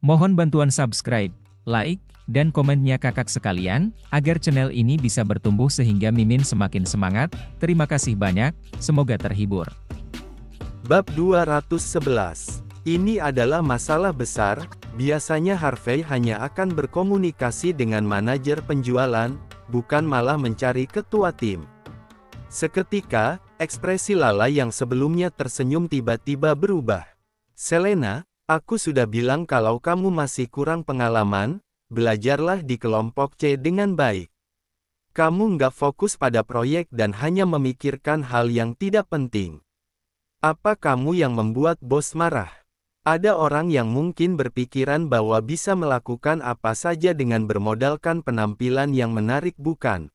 Mohon bantuan subscribe, like, dan komennya kakak sekalian, agar channel ini bisa bertumbuh sehingga Mimin semakin semangat. Terima kasih banyak, semoga terhibur. Bab 211 Ini adalah masalah besar, biasanya Harvey hanya akan berkomunikasi dengan manajer penjualan, bukan malah mencari ketua tim. Seketika, ekspresi Lala yang sebelumnya tersenyum tiba-tiba berubah. Selena, Aku sudah bilang kalau kamu masih kurang pengalaman, belajarlah di kelompok C dengan baik. Kamu nggak fokus pada proyek dan hanya memikirkan hal yang tidak penting. Apa kamu yang membuat bos marah? Ada orang yang mungkin berpikiran bahwa bisa melakukan apa saja dengan bermodalkan penampilan yang menarik bukan?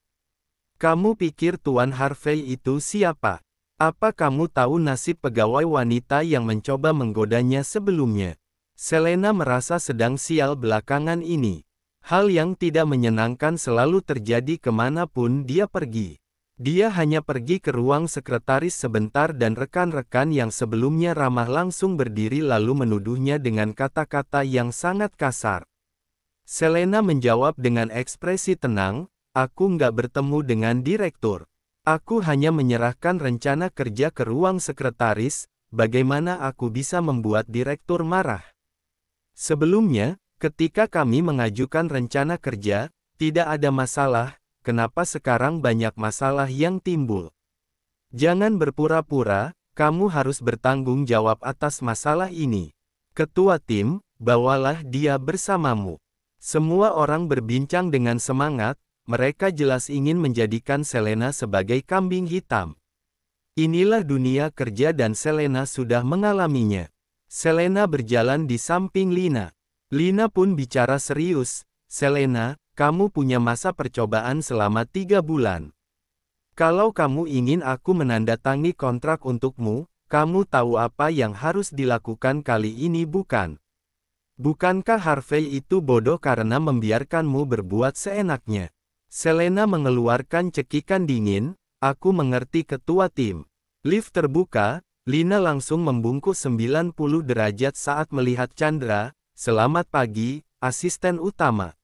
Kamu pikir Tuan Harvey itu siapa? Apa kamu tahu nasib pegawai wanita yang mencoba menggodanya sebelumnya? Selena merasa sedang sial belakangan ini. Hal yang tidak menyenangkan selalu terjadi kemanapun dia pergi. Dia hanya pergi ke ruang sekretaris sebentar dan rekan-rekan yang sebelumnya ramah langsung berdiri lalu menuduhnya dengan kata-kata yang sangat kasar. Selena menjawab dengan ekspresi tenang, aku nggak bertemu dengan direktur. Aku hanya menyerahkan rencana kerja ke ruang sekretaris, bagaimana aku bisa membuat direktur marah. Sebelumnya, ketika kami mengajukan rencana kerja, tidak ada masalah, kenapa sekarang banyak masalah yang timbul? Jangan berpura-pura, kamu harus bertanggung jawab atas masalah ini. Ketua tim, bawalah dia bersamamu. Semua orang berbincang dengan semangat, mereka jelas ingin menjadikan Selena sebagai kambing hitam. Inilah dunia kerja dan Selena sudah mengalaminya. Selena berjalan di samping Lina. Lina pun bicara serius, Selena, kamu punya masa percobaan selama tiga bulan. Kalau kamu ingin aku menandatangi kontrak untukmu, kamu tahu apa yang harus dilakukan kali ini bukan? Bukankah Harvey itu bodoh karena membiarkanmu berbuat seenaknya? Selena mengeluarkan cekikan dingin, aku mengerti ketua tim. Lift terbuka, Lina langsung membungkuk 90 derajat saat melihat Chandra, selamat pagi, asisten utama.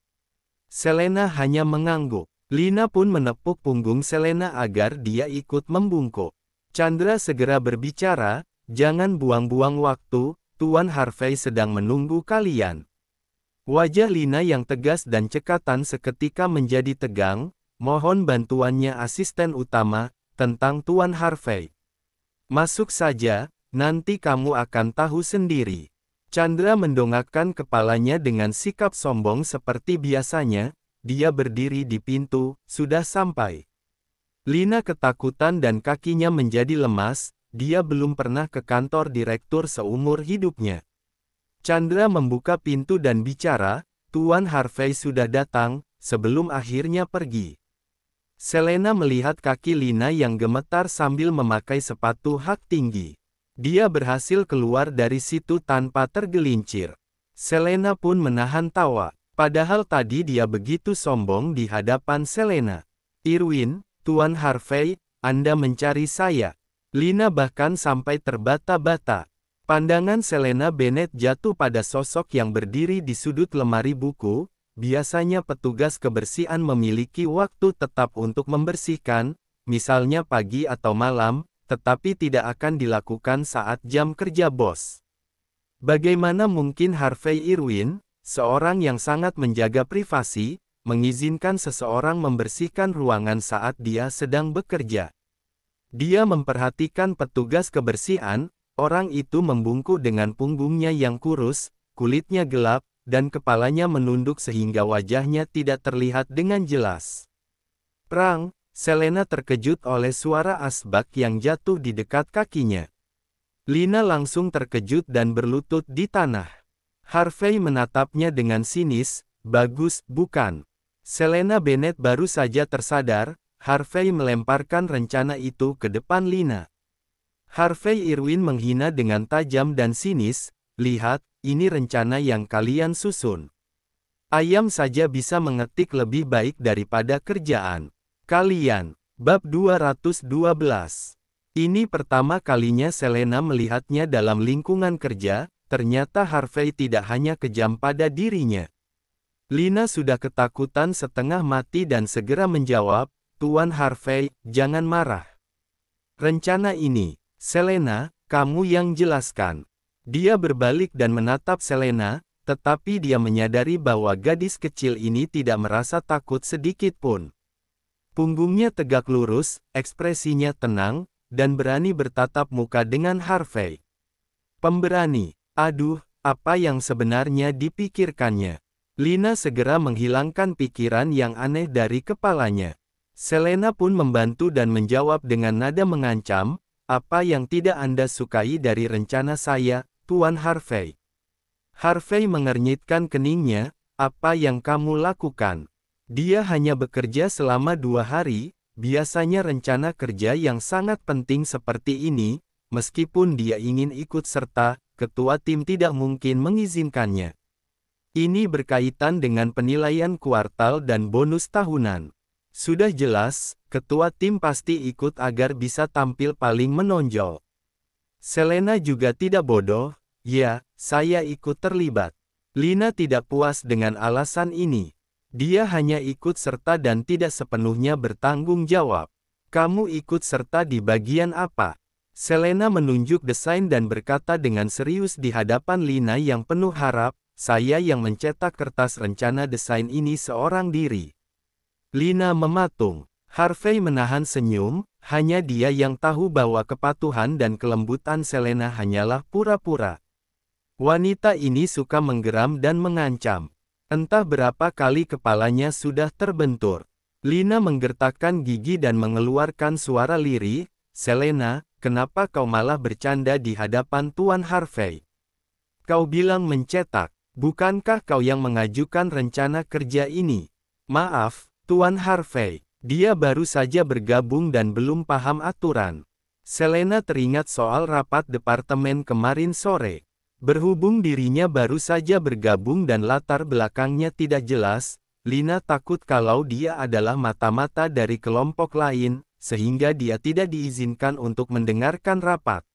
Selena hanya mengangguk. Lina pun menepuk punggung Selena agar dia ikut membungkuk. Chandra segera berbicara, jangan buang-buang waktu, Tuan Harvey sedang menunggu kalian. Wajah Lina yang tegas dan cekatan seketika menjadi tegang, mohon bantuannya asisten utama, tentang Tuan Harvey. Masuk saja, nanti kamu akan tahu sendiri. Chandra mendongakkan kepalanya dengan sikap sombong seperti biasanya, dia berdiri di pintu, sudah sampai. Lina ketakutan dan kakinya menjadi lemas, dia belum pernah ke kantor direktur seumur hidupnya. Chandra membuka pintu dan bicara, Tuan Harvey sudah datang, sebelum akhirnya pergi. Selena melihat kaki Lina yang gemetar sambil memakai sepatu hak tinggi. Dia berhasil keluar dari situ tanpa tergelincir. Selena pun menahan tawa, padahal tadi dia begitu sombong di hadapan Selena. Irwin, Tuan Harvey, Anda mencari saya. Lina bahkan sampai terbata-bata. Pandangan Selena Bennett jatuh pada sosok yang berdiri di sudut lemari buku, biasanya petugas kebersihan memiliki waktu tetap untuk membersihkan, misalnya pagi atau malam, tetapi tidak akan dilakukan saat jam kerja bos. Bagaimana mungkin Harvey Irwin, seorang yang sangat menjaga privasi, mengizinkan seseorang membersihkan ruangan saat dia sedang bekerja? Dia memperhatikan petugas kebersihan, Orang itu membungkuk dengan punggungnya yang kurus, kulitnya gelap, dan kepalanya menunduk sehingga wajahnya tidak terlihat dengan jelas. Prang, Selena terkejut oleh suara asbak yang jatuh di dekat kakinya. Lina langsung terkejut dan berlutut di tanah. Harvey menatapnya dengan sinis, bagus, bukan. Selena Bennett baru saja tersadar, Harvey melemparkan rencana itu ke depan Lina. Harvey Irwin menghina dengan tajam dan sinis, lihat, ini rencana yang kalian susun. Ayam saja bisa mengetik lebih baik daripada kerjaan. Kalian, bab 212. Ini pertama kalinya Selena melihatnya dalam lingkungan kerja, ternyata Harvey tidak hanya kejam pada dirinya. Lina sudah ketakutan setengah mati dan segera menjawab, Tuan Harvey, jangan marah. Rencana ini, Selena, kamu yang jelaskan. Dia berbalik dan menatap Selena, tetapi dia menyadari bahwa gadis kecil ini tidak merasa takut sedikit pun. Punggungnya tegak lurus, ekspresinya tenang, dan berani bertatap muka dengan Harvey. Pemberani, aduh, apa yang sebenarnya dipikirkannya. Lina segera menghilangkan pikiran yang aneh dari kepalanya. Selena pun membantu dan menjawab dengan nada mengancam, apa yang tidak Anda sukai dari rencana saya, Tuan Harvey? Harvey mengernyitkan keningnya, apa yang kamu lakukan? Dia hanya bekerja selama dua hari, biasanya rencana kerja yang sangat penting seperti ini, meskipun dia ingin ikut serta, ketua tim tidak mungkin mengizinkannya. Ini berkaitan dengan penilaian kuartal dan bonus tahunan. Sudah jelas, ketua tim pasti ikut agar bisa tampil paling menonjol. Selena juga tidak bodoh, ya, saya ikut terlibat. Lina tidak puas dengan alasan ini. Dia hanya ikut serta dan tidak sepenuhnya bertanggung jawab. Kamu ikut serta di bagian apa? Selena menunjuk desain dan berkata dengan serius di hadapan Lina yang penuh harap, saya yang mencetak kertas rencana desain ini seorang diri. Lina mematung. Harvey menahan senyum, hanya dia yang tahu bahwa kepatuhan dan kelembutan Selena hanyalah pura-pura. Wanita ini suka menggeram dan mengancam. Entah berapa kali kepalanya sudah terbentur. Lina menggertakkan gigi dan mengeluarkan suara lirih, Selena, kenapa kau malah bercanda di hadapan Tuan Harvey? Kau bilang mencetak, bukankah kau yang mengajukan rencana kerja ini? Maaf, Tuan Harvey, dia baru saja bergabung dan belum paham aturan. Selena teringat soal rapat departemen kemarin sore. Berhubung dirinya baru saja bergabung dan latar belakangnya tidak jelas, Lina takut kalau dia adalah mata-mata dari kelompok lain, sehingga dia tidak diizinkan untuk mendengarkan rapat.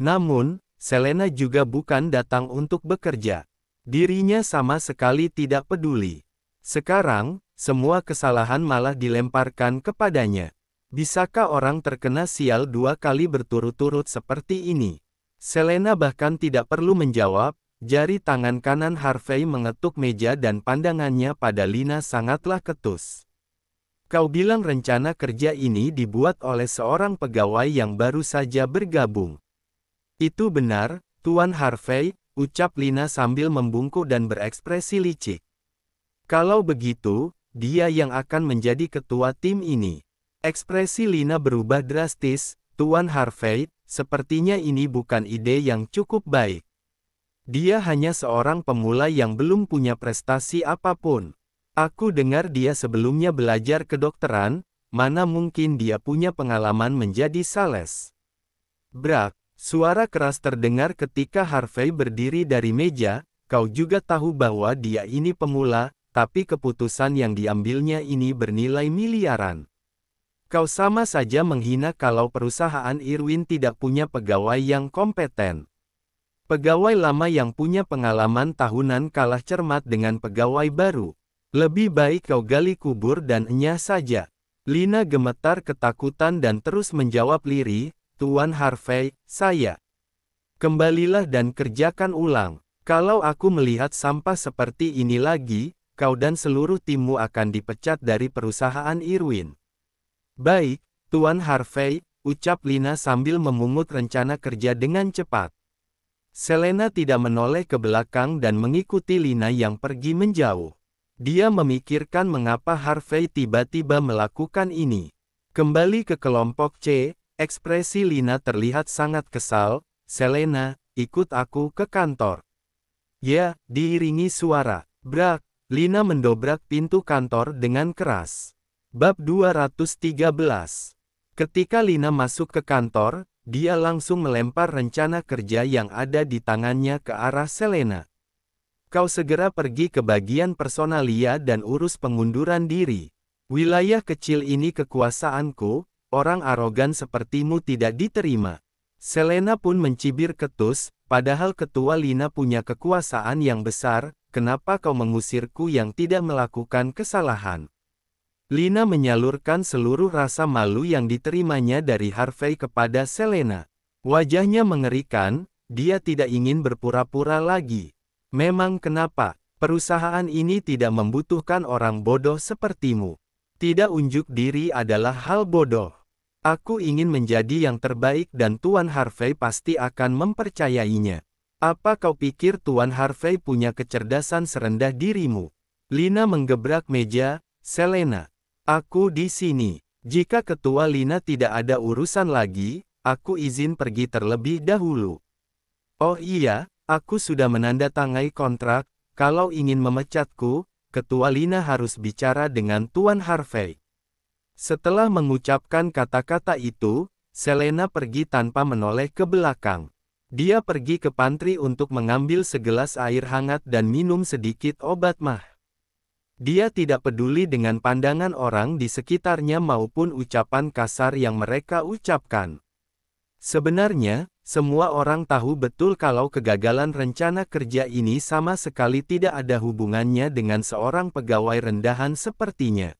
Namun, Selena juga bukan datang untuk bekerja. Dirinya sama sekali tidak peduli. Sekarang, semua kesalahan malah dilemparkan kepadanya. Bisakah orang terkena sial dua kali berturut-turut seperti ini? Selena bahkan tidak perlu menjawab, jari tangan kanan Harvey mengetuk meja dan pandangannya pada Lina sangatlah ketus. Kau bilang rencana kerja ini dibuat oleh seorang pegawai yang baru saja bergabung. Itu benar, Tuan Harvey, ucap Lina sambil membungkuk dan berekspresi licik. Kalau begitu, dia yang akan menjadi ketua tim ini. Ekspresi Lina berubah drastis, Tuan Harvey, sepertinya ini bukan ide yang cukup baik. Dia hanya seorang pemula yang belum punya prestasi apapun. Aku dengar dia sebelumnya belajar kedokteran, mana mungkin dia punya pengalaman menjadi sales. Brak, suara keras terdengar ketika Harvey berdiri dari meja, kau juga tahu bahwa dia ini pemula, tapi keputusan yang diambilnya ini bernilai miliaran. Kau sama saja menghina kalau perusahaan Irwin tidak punya pegawai yang kompeten. Pegawai lama yang punya pengalaman tahunan kalah cermat dengan pegawai baru. Lebih baik kau gali kubur dan enyah saja. Lina gemetar ketakutan dan terus menjawab liri, Tuan Harvey, saya. Kembalilah dan kerjakan ulang. Kalau aku melihat sampah seperti ini lagi, kau dan seluruh timmu akan dipecat dari perusahaan Irwin. Baik, Tuan Harvey, ucap Lina sambil memungut rencana kerja dengan cepat. Selena tidak menoleh ke belakang dan mengikuti Lina yang pergi menjauh. Dia memikirkan mengapa Harvey tiba-tiba melakukan ini. Kembali ke kelompok C, ekspresi Lina terlihat sangat kesal, Selena, ikut aku ke kantor. Ya, diiringi suara, brak, Lina mendobrak pintu kantor dengan keras. Bab 213 Ketika Lina masuk ke kantor, dia langsung melempar rencana kerja yang ada di tangannya ke arah Selena. Kau segera pergi ke bagian personalia dan urus pengunduran diri. Wilayah kecil ini kekuasaanku, orang arogan sepertimu tidak diterima. Selena pun mencibir ketus, padahal ketua Lina punya kekuasaan yang besar, kenapa kau mengusirku yang tidak melakukan kesalahan? Lina menyalurkan seluruh rasa malu yang diterimanya dari Harvey kepada Selena. Wajahnya mengerikan, dia tidak ingin berpura-pura lagi. Memang kenapa, perusahaan ini tidak membutuhkan orang bodoh sepertimu. Tidak unjuk diri adalah hal bodoh. Aku ingin menjadi yang terbaik dan Tuan Harvey pasti akan mempercayainya. Apa kau pikir Tuan Harvey punya kecerdasan serendah dirimu? Lina menggebrak meja, Selena. Aku di sini. Jika ketua Lina tidak ada urusan lagi, aku izin pergi terlebih dahulu. Oh iya, aku sudah menandatangani kontrak, kalau ingin memecatku, ketua Lina harus bicara dengan Tuan Harvey. Setelah mengucapkan kata-kata itu, Selena pergi tanpa menoleh ke belakang. Dia pergi ke pantry untuk mengambil segelas air hangat dan minum sedikit obat mah. Dia tidak peduli dengan pandangan orang di sekitarnya maupun ucapan kasar yang mereka ucapkan. Sebenarnya, semua orang tahu betul kalau kegagalan rencana kerja ini sama sekali tidak ada hubungannya dengan seorang pegawai rendahan sepertinya.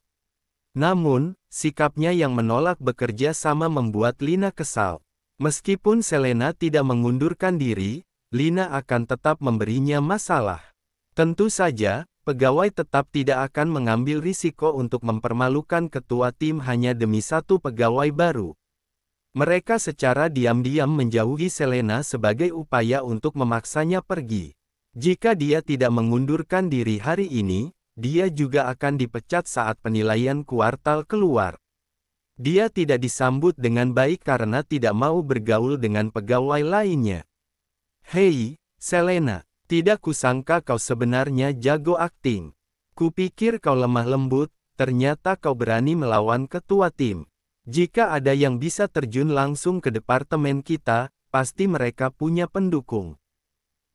Namun, sikapnya yang menolak bekerja sama membuat Lina kesal. Meskipun Selena tidak mengundurkan diri, Lina akan tetap memberinya masalah. Tentu saja, pegawai tetap tidak akan mengambil risiko untuk mempermalukan ketua tim hanya demi satu pegawai baru. Mereka secara diam-diam menjauhi Selena sebagai upaya untuk memaksanya pergi. Jika dia tidak mengundurkan diri hari ini, dia juga akan dipecat saat penilaian kuartal keluar. Dia tidak disambut dengan baik karena tidak mau bergaul dengan pegawai lainnya. Hei, Selena, tidak kusangka kau sebenarnya jago akting. Kupikir kau lemah lembut, ternyata kau berani melawan ketua tim. Jika ada yang bisa terjun langsung ke departemen kita, pasti mereka punya pendukung.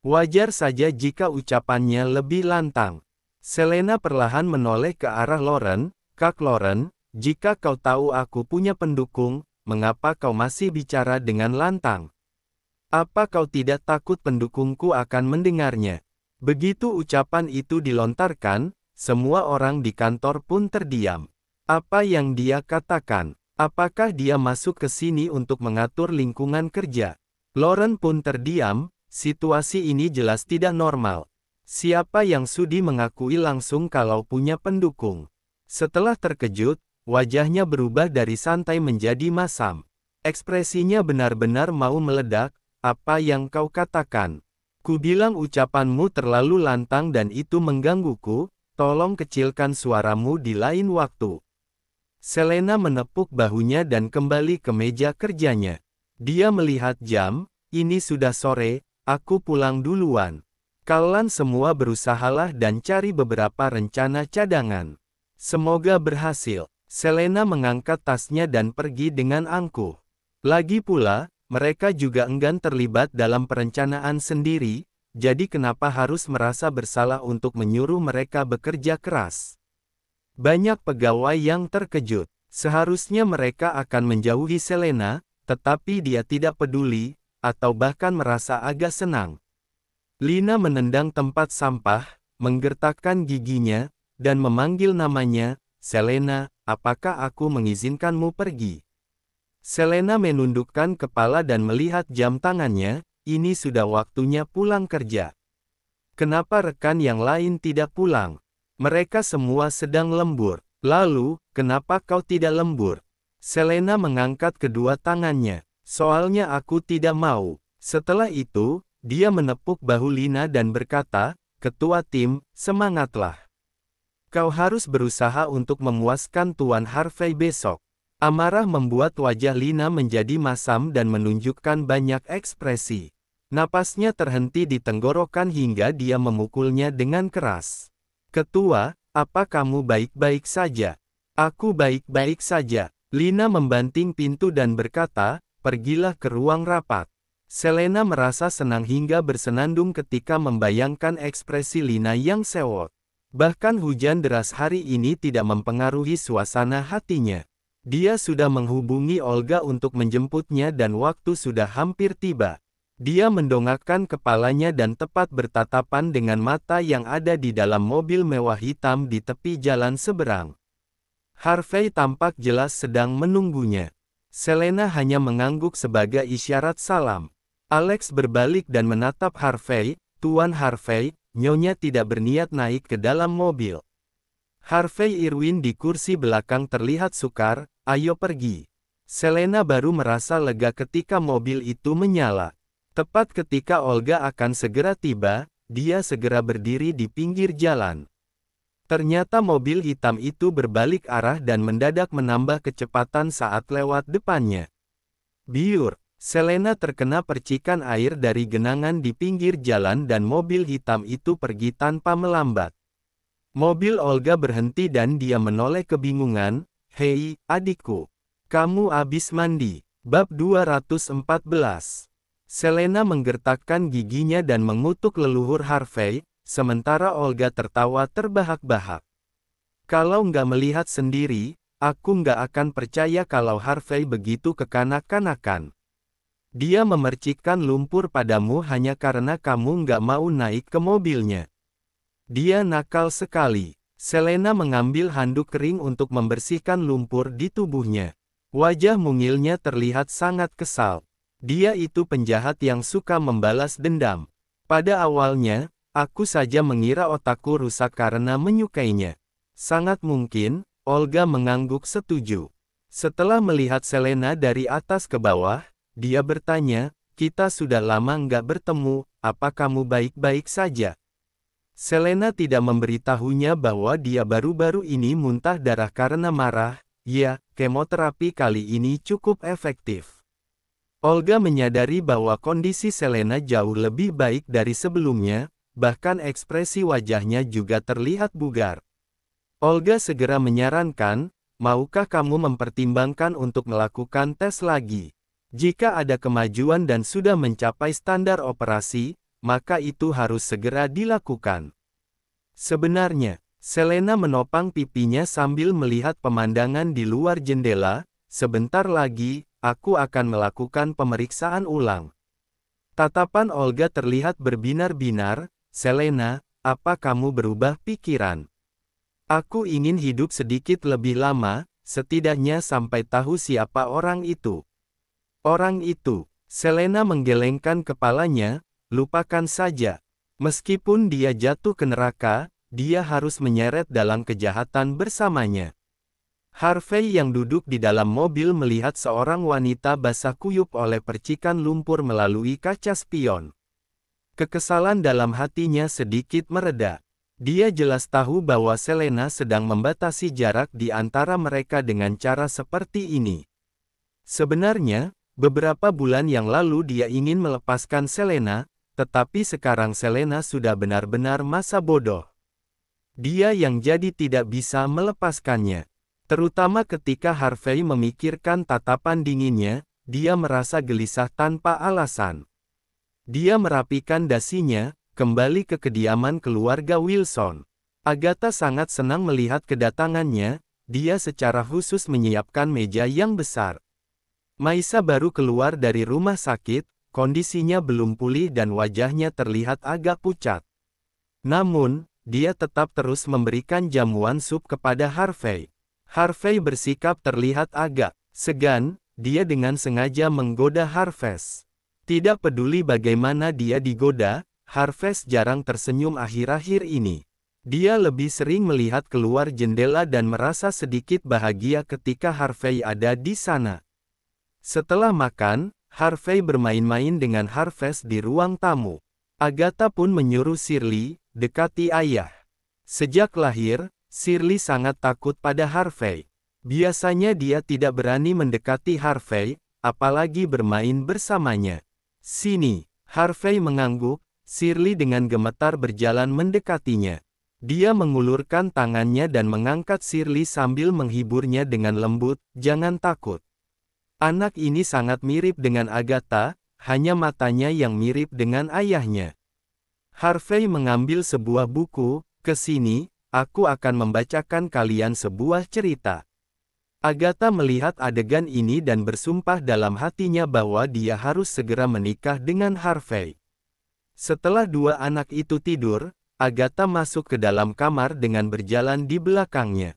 Wajar saja jika ucapannya lebih lantang. Selena perlahan menoleh ke arah Loren, Kak Loren. Jika kau tahu aku punya pendukung, mengapa kau masih bicara dengan lantang? Apa kau tidak takut pendukungku akan mendengarnya? Begitu ucapan itu dilontarkan, semua orang di kantor pun terdiam. Apa yang dia katakan? Apakah dia masuk ke sini untuk mengatur lingkungan kerja? Lauren pun terdiam, situasi ini jelas tidak normal. Siapa yang sudi mengakui langsung kalau punya pendukung? Setelah terkejut, Wajahnya berubah dari santai menjadi masam. Ekspresinya benar-benar mau meledak, apa yang kau katakan? Ku bilang ucapanmu terlalu lantang dan itu menggangguku, tolong kecilkan suaramu di lain waktu. Selena menepuk bahunya dan kembali ke meja kerjanya. Dia melihat jam, ini sudah sore, aku pulang duluan. Kalian semua berusahalah dan cari beberapa rencana cadangan. Semoga berhasil. Selena mengangkat tasnya dan pergi dengan angkuh. Lagi pula, mereka juga enggan terlibat dalam perencanaan sendiri, jadi kenapa harus merasa bersalah untuk menyuruh mereka bekerja keras? Banyak pegawai yang terkejut. Seharusnya mereka akan menjauhi Selena, tetapi dia tidak peduli, atau bahkan merasa agak senang. Lina menendang tempat sampah, menggertakkan giginya, dan memanggil namanya, Selena, apakah aku mengizinkanmu pergi? Selena menundukkan kepala dan melihat jam tangannya, ini sudah waktunya pulang kerja. Kenapa rekan yang lain tidak pulang? Mereka semua sedang lembur. Lalu, kenapa kau tidak lembur? Selena mengangkat kedua tangannya. Soalnya aku tidak mau. Setelah itu, dia menepuk bahu Lina dan berkata, Ketua tim, semangatlah. Kau harus berusaha untuk memuaskan Tuan Harvey besok. Amarah membuat wajah Lina menjadi masam dan menunjukkan banyak ekspresi. Napasnya terhenti di tenggorokan hingga dia memukulnya dengan keras. Ketua, apa kamu baik-baik saja? Aku baik-baik saja. Lina membanting pintu dan berkata, pergilah ke ruang rapat. Selena merasa senang hingga bersenandung ketika membayangkan ekspresi Lina yang sewot. Bahkan hujan deras hari ini tidak mempengaruhi suasana hatinya. Dia sudah menghubungi Olga untuk menjemputnya dan waktu sudah hampir tiba. Dia mendongakkan kepalanya dan tepat bertatapan dengan mata yang ada di dalam mobil mewah hitam di tepi jalan seberang. Harvey tampak jelas sedang menunggunya. Selena hanya mengangguk sebagai isyarat salam. Alex berbalik dan menatap Harvey, Tuan Harvey, Nyonya tidak berniat naik ke dalam mobil. Harvey Irwin di kursi belakang terlihat sukar, ayo pergi. Selena baru merasa lega ketika mobil itu menyala. Tepat ketika Olga akan segera tiba, dia segera berdiri di pinggir jalan. Ternyata mobil hitam itu berbalik arah dan mendadak menambah kecepatan saat lewat depannya. Biur, Selena terkena percikan air dari genangan di pinggir jalan dan mobil hitam itu pergi tanpa melambat. Mobil Olga berhenti dan dia menoleh kebingungan, Hei, adikku. Kamu abis mandi. Bab 214. Selena menggertakkan giginya dan mengutuk leluhur Harvey, sementara Olga tertawa terbahak-bahak. Kalau nggak melihat sendiri, aku nggak akan percaya kalau Harvey begitu kekanak-kanakan. Dia memercikkan lumpur padamu hanya karena kamu nggak mau naik ke mobilnya. Dia nakal sekali. Selena mengambil handuk kering untuk membersihkan lumpur di tubuhnya. Wajah mungilnya terlihat sangat kesal. Dia itu penjahat yang suka membalas dendam. Pada awalnya, aku saja mengira otakku rusak karena menyukainya. Sangat mungkin, Olga mengangguk setuju. Setelah melihat Selena dari atas ke bawah, dia bertanya, kita sudah lama nggak bertemu, apa kamu baik-baik saja? Selena tidak memberitahunya bahwa dia baru-baru ini muntah darah karena marah, ya, kemoterapi kali ini cukup efektif. Olga menyadari bahwa kondisi Selena jauh lebih baik dari sebelumnya, bahkan ekspresi wajahnya juga terlihat bugar. Olga segera menyarankan, maukah kamu mempertimbangkan untuk melakukan tes lagi? Jika ada kemajuan dan sudah mencapai standar operasi, maka itu harus segera dilakukan. Sebenarnya, Selena menopang pipinya sambil melihat pemandangan di luar jendela, sebentar lagi, aku akan melakukan pemeriksaan ulang. Tatapan Olga terlihat berbinar-binar, Selena, apa kamu berubah pikiran? Aku ingin hidup sedikit lebih lama, setidaknya sampai tahu siapa orang itu. Orang itu, Selena menggelengkan kepalanya, lupakan saja. Meskipun dia jatuh ke neraka, dia harus menyeret dalam kejahatan bersamanya. Harvey yang duduk di dalam mobil melihat seorang wanita basah kuyup oleh percikan lumpur melalui kaca spion. Kekesalan dalam hatinya sedikit mereda. Dia jelas tahu bahwa Selena sedang membatasi jarak di antara mereka dengan cara seperti ini. Sebenarnya, Beberapa bulan yang lalu dia ingin melepaskan Selena, tetapi sekarang Selena sudah benar-benar masa bodoh. Dia yang jadi tidak bisa melepaskannya. Terutama ketika Harvey memikirkan tatapan dinginnya, dia merasa gelisah tanpa alasan. Dia merapikan dasinya, kembali ke kediaman keluarga Wilson. Agatha sangat senang melihat kedatangannya, dia secara khusus menyiapkan meja yang besar. Maisa baru keluar dari rumah sakit, kondisinya belum pulih dan wajahnya terlihat agak pucat. Namun, dia tetap terus memberikan jamuan sup kepada Harvey. Harvey bersikap terlihat agak segan, dia dengan sengaja menggoda Harvey. Tidak peduli bagaimana dia digoda, Harvey jarang tersenyum akhir-akhir ini. Dia lebih sering melihat keluar jendela dan merasa sedikit bahagia ketika Harvey ada di sana. Setelah makan, Harvey bermain-main dengan Harvest di ruang tamu. Agatha pun menyuruh Shirley, dekati ayah. Sejak lahir, Shirley sangat takut pada Harvey. Biasanya dia tidak berani mendekati Harvey, apalagi bermain bersamanya. Sini, Harvey mengangguk, Shirley dengan gemetar berjalan mendekatinya. Dia mengulurkan tangannya dan mengangkat Shirley sambil menghiburnya dengan lembut, jangan takut. Anak ini sangat mirip dengan Agatha, hanya matanya yang mirip dengan ayahnya. Harvey mengambil sebuah buku, ke sini, aku akan membacakan kalian sebuah cerita. Agatha melihat adegan ini dan bersumpah dalam hatinya bahwa dia harus segera menikah dengan Harvey. Setelah dua anak itu tidur, Agatha masuk ke dalam kamar dengan berjalan di belakangnya.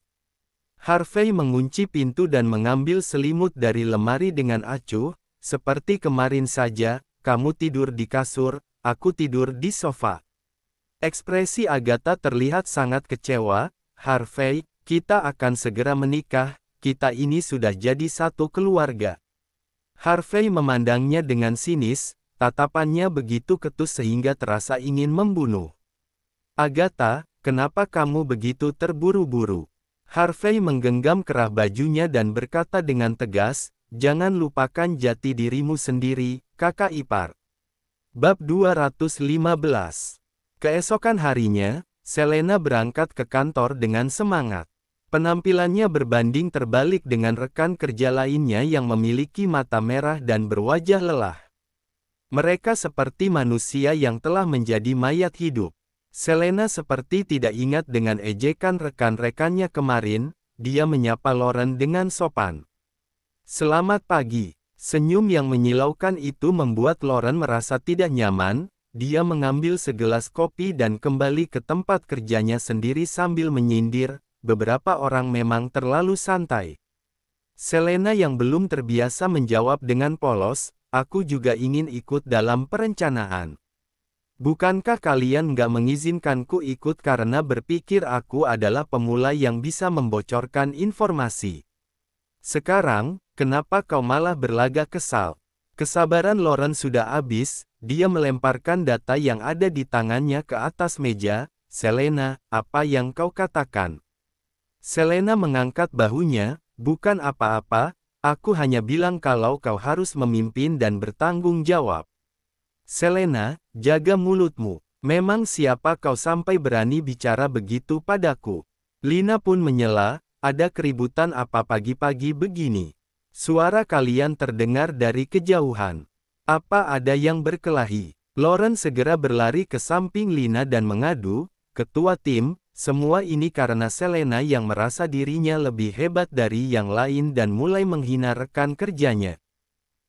Harvey mengunci pintu dan mengambil selimut dari lemari dengan acuh, seperti kemarin saja, kamu tidur di kasur, aku tidur di sofa. Ekspresi Agatha terlihat sangat kecewa, Harvey, kita akan segera menikah, kita ini sudah jadi satu keluarga. Harvey memandangnya dengan sinis, tatapannya begitu ketus sehingga terasa ingin membunuh. Agatha, kenapa kamu begitu terburu-buru? Harvey menggenggam kerah bajunya dan berkata dengan tegas, Jangan lupakan jati dirimu sendiri, kakak ipar. Bab 215 Keesokan harinya, Selena berangkat ke kantor dengan semangat. Penampilannya berbanding terbalik dengan rekan kerja lainnya yang memiliki mata merah dan berwajah lelah. Mereka seperti manusia yang telah menjadi mayat hidup. Selena seperti tidak ingat dengan ejekan rekan-rekannya kemarin, dia menyapa Lauren dengan sopan. Selamat pagi, senyum yang menyilaukan itu membuat Lauren merasa tidak nyaman, dia mengambil segelas kopi dan kembali ke tempat kerjanya sendiri sambil menyindir, beberapa orang memang terlalu santai. Selena yang belum terbiasa menjawab dengan polos, aku juga ingin ikut dalam perencanaan. Bukankah kalian gak mengizinkanku ikut karena berpikir aku adalah pemula yang bisa membocorkan informasi? Sekarang, kenapa kau malah berlagak kesal? Kesabaran Loren sudah habis, dia melemparkan data yang ada di tangannya ke atas meja, Selena, apa yang kau katakan? Selena mengangkat bahunya, bukan apa-apa, aku hanya bilang kalau kau harus memimpin dan bertanggung jawab. Selena, jaga mulutmu. Memang siapa kau sampai berani bicara begitu padaku? Lina pun menyela, ada keributan apa pagi-pagi begini? Suara kalian terdengar dari kejauhan. Apa ada yang berkelahi? Lauren segera berlari ke samping Lina dan mengadu, ketua tim, semua ini karena Selena yang merasa dirinya lebih hebat dari yang lain dan mulai menghina rekan kerjanya.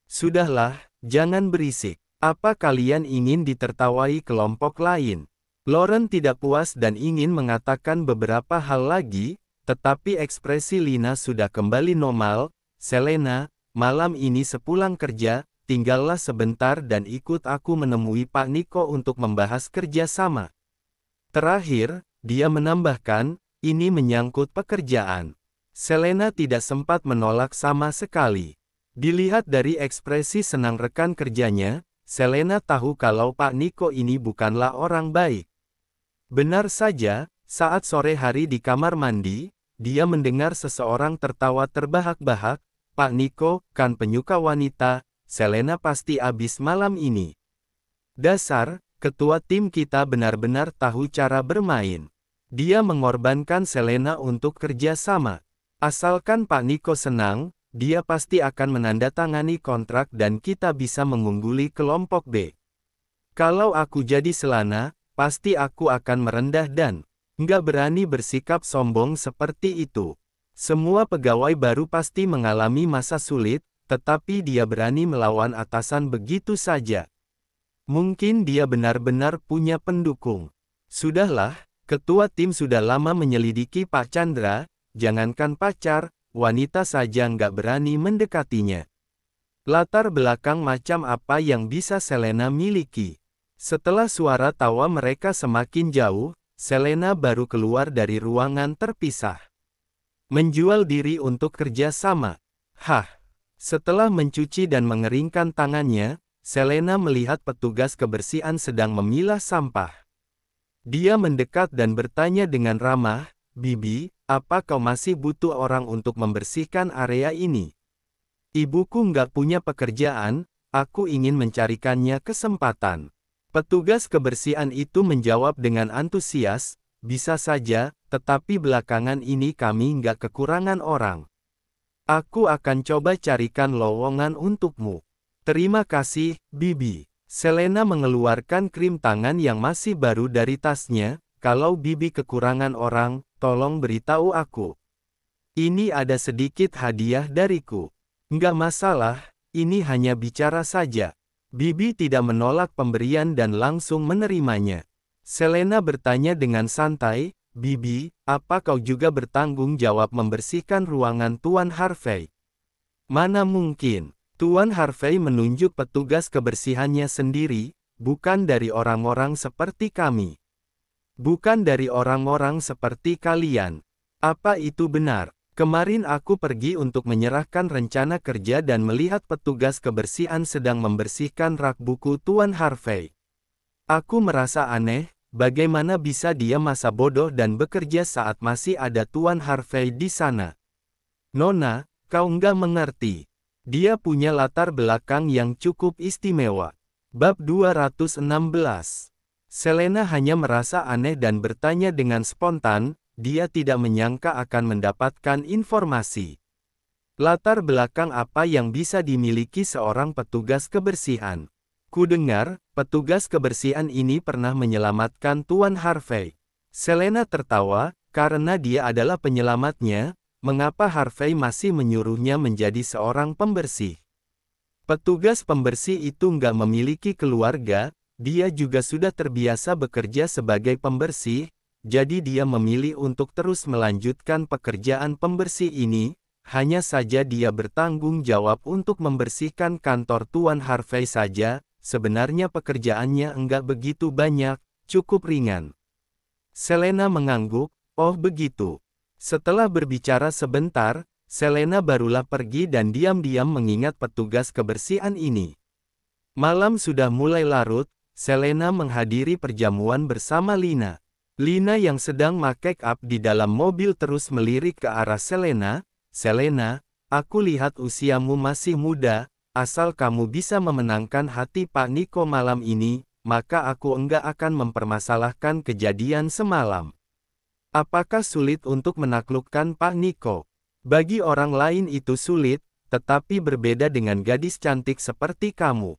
Sudahlah, jangan berisik. Apa kalian ingin ditertawai kelompok lain? Lauren tidak puas dan ingin mengatakan beberapa hal lagi, tetapi ekspresi Lina sudah kembali normal. Selena, malam ini sepulang kerja, tinggallah sebentar dan ikut aku menemui Pak Niko untuk membahas kerja sama. Terakhir, dia menambahkan, ini menyangkut pekerjaan. Selena tidak sempat menolak sama sekali. Dilihat dari ekspresi senang rekan kerjanya, Selena tahu kalau Pak Niko ini bukanlah orang baik. Benar saja, saat sore hari di kamar mandi, dia mendengar seseorang tertawa terbahak-bahak, Pak Niko, kan penyuka wanita, Selena pasti habis malam ini. Dasar, ketua tim kita benar-benar tahu cara bermain. Dia mengorbankan Selena untuk kerja sama. Asalkan Pak Niko senang, dia pasti akan menandatangani kontrak dan kita bisa mengungguli kelompok B. Kalau aku jadi selana, pasti aku akan merendah dan nggak berani bersikap sombong seperti itu. Semua pegawai baru pasti mengalami masa sulit, tetapi dia berani melawan atasan begitu saja. Mungkin dia benar-benar punya pendukung. Sudahlah, ketua tim sudah lama menyelidiki Pak Chandra, jangankan pacar, wanita saja nggak berani mendekatinya. Latar belakang macam apa yang bisa Selena miliki? Setelah suara tawa mereka semakin jauh, Selena baru keluar dari ruangan terpisah. Menjual diri untuk kerja sama. Hah! Setelah mencuci dan mengeringkan tangannya, Selena melihat petugas kebersihan sedang memilah sampah. Dia mendekat dan bertanya dengan ramah, Bibi, apa kau masih butuh orang untuk membersihkan area ini? Ibuku nggak punya pekerjaan, aku ingin mencarikannya kesempatan. Petugas kebersihan itu menjawab dengan antusias, bisa saja, tetapi belakangan ini kami nggak kekurangan orang. Aku akan coba carikan lowongan untukmu. Terima kasih, Bibi. Selena mengeluarkan krim tangan yang masih baru dari tasnya, kalau Bibi kekurangan orang, tolong beritahu aku. Ini ada sedikit hadiah dariku. Nggak masalah, ini hanya bicara saja. Bibi tidak menolak pemberian dan langsung menerimanya. Selena bertanya dengan santai, Bibi, apa kau juga bertanggung jawab membersihkan ruangan Tuan Harvey? Mana mungkin, Tuan Harvey menunjuk petugas kebersihannya sendiri, bukan dari orang-orang seperti kami. Bukan dari orang-orang seperti kalian. Apa itu benar? Kemarin aku pergi untuk menyerahkan rencana kerja dan melihat petugas kebersihan sedang membersihkan rak buku Tuan Harvey. Aku merasa aneh, bagaimana bisa dia masa bodoh dan bekerja saat masih ada Tuan Harvey di sana. Nona, kau nggak mengerti. Dia punya latar belakang yang cukup istimewa. Bab 216 Selena hanya merasa aneh dan bertanya dengan spontan, dia tidak menyangka akan mendapatkan informasi. Latar belakang apa yang bisa dimiliki seorang petugas kebersihan? Kudengar, petugas kebersihan ini pernah menyelamatkan Tuan Harvey. Selena tertawa, karena dia adalah penyelamatnya, mengapa Harvey masih menyuruhnya menjadi seorang pembersih. Petugas pembersih itu nggak memiliki keluarga, dia juga sudah terbiasa bekerja sebagai pembersih, jadi dia memilih untuk terus melanjutkan pekerjaan pembersih ini, hanya saja dia bertanggung jawab untuk membersihkan kantor Tuan Harvey saja, sebenarnya pekerjaannya enggak begitu banyak, cukup ringan. Selena mengangguk, oh begitu. Setelah berbicara sebentar, Selena barulah pergi dan diam-diam mengingat petugas kebersihan ini. Malam sudah mulai larut, Selena menghadiri perjamuan bersama Lina. Lina yang sedang make up di dalam mobil terus melirik ke arah Selena. Selena, aku lihat usiamu masih muda, asal kamu bisa memenangkan hati Pak Niko malam ini, maka aku enggak akan mempermasalahkan kejadian semalam. Apakah sulit untuk menaklukkan Pak Niko? Bagi orang lain itu sulit, tetapi berbeda dengan gadis cantik seperti kamu.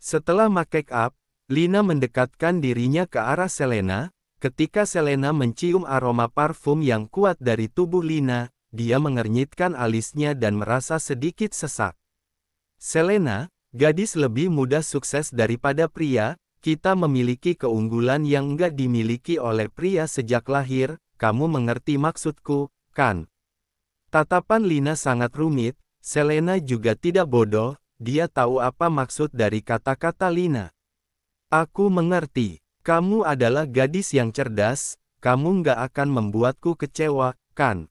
Setelah make up, Lina mendekatkan dirinya ke arah Selena, ketika Selena mencium aroma parfum yang kuat dari tubuh Lina, dia mengernyitkan alisnya dan merasa sedikit sesak. Selena, gadis lebih mudah sukses daripada pria, kita memiliki keunggulan yang enggak dimiliki oleh pria sejak lahir, kamu mengerti maksudku, kan? Tatapan Lina sangat rumit, Selena juga tidak bodoh, dia tahu apa maksud dari kata-kata Lina. Aku mengerti, kamu adalah gadis yang cerdas, kamu nggak akan membuatku kecewa, kan?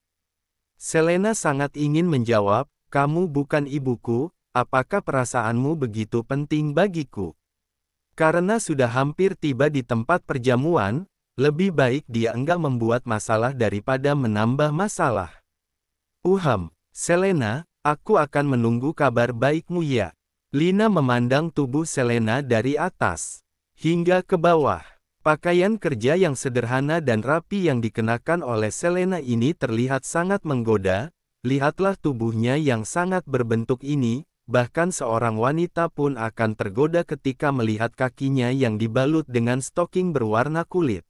Selena sangat ingin menjawab, kamu bukan ibuku, apakah perasaanmu begitu penting bagiku? Karena sudah hampir tiba di tempat perjamuan, lebih baik dia enggak membuat masalah daripada menambah masalah. Uham, Selena, aku akan menunggu kabar baikmu ya. Lina memandang tubuh Selena dari atas hingga ke bawah. Pakaian kerja yang sederhana dan rapi yang dikenakan oleh Selena ini terlihat sangat menggoda, lihatlah tubuhnya yang sangat berbentuk ini, bahkan seorang wanita pun akan tergoda ketika melihat kakinya yang dibalut dengan stoking berwarna kulit.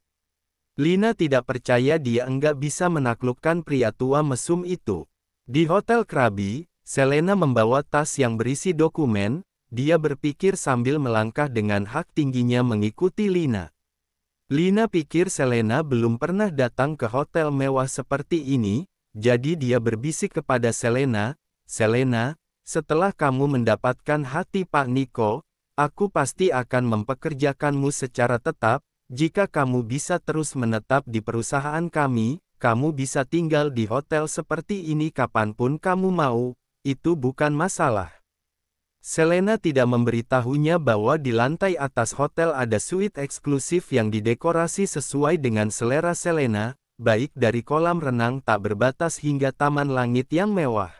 Lina tidak percaya dia enggak bisa menaklukkan pria tua mesum itu. Di Hotel Krabi, Selena membawa tas yang berisi dokumen, dia berpikir sambil melangkah dengan hak tingginya mengikuti Lina. Lina pikir Selena belum pernah datang ke hotel mewah seperti ini, jadi dia berbisik kepada Selena, Selena, setelah kamu mendapatkan hati Pak Niko, aku pasti akan mempekerjakanmu secara tetap, jika kamu bisa terus menetap di perusahaan kami, kamu bisa tinggal di hotel seperti ini kapanpun kamu mau, itu bukan masalah. Selena tidak memberitahunya bahwa di lantai atas hotel ada suite eksklusif yang didekorasi sesuai dengan selera Selena, baik dari kolam renang tak berbatas hingga taman langit yang mewah.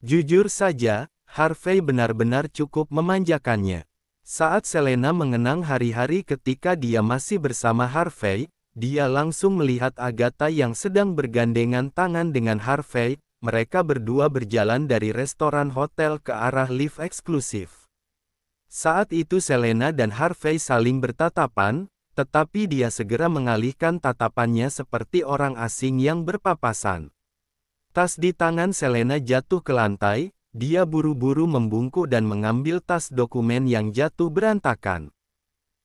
Jujur saja, Harvey benar-benar cukup memanjakannya. Saat Selena mengenang hari-hari ketika dia masih bersama Harvey, dia langsung melihat Agatha yang sedang bergandengan tangan dengan Harvey, mereka berdua berjalan dari restoran hotel ke arah lift eksklusif. Saat itu Selena dan Harvey saling bertatapan, tetapi dia segera mengalihkan tatapannya seperti orang asing yang berpapasan. Tas di tangan Selena jatuh ke lantai, dia buru-buru membungkuk dan mengambil tas dokumen yang jatuh berantakan.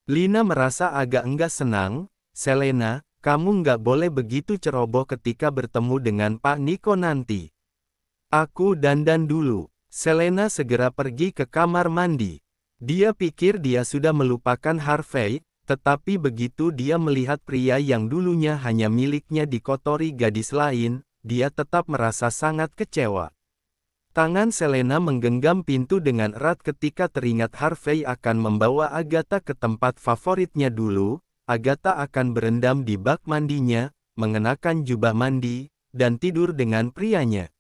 Lina merasa agak enggak senang, Selena, kamu nggak boleh begitu ceroboh ketika bertemu dengan Pak Niko nanti. Aku dandan dulu. Selena segera pergi ke kamar mandi. Dia pikir dia sudah melupakan Harvey, tetapi begitu dia melihat pria yang dulunya hanya miliknya dikotori gadis lain, dia tetap merasa sangat kecewa. Tangan Selena menggenggam pintu dengan erat ketika teringat Harvey akan membawa Agatha ke tempat favoritnya dulu, Agatha akan berendam di bak mandinya, mengenakan jubah mandi, dan tidur dengan prianya.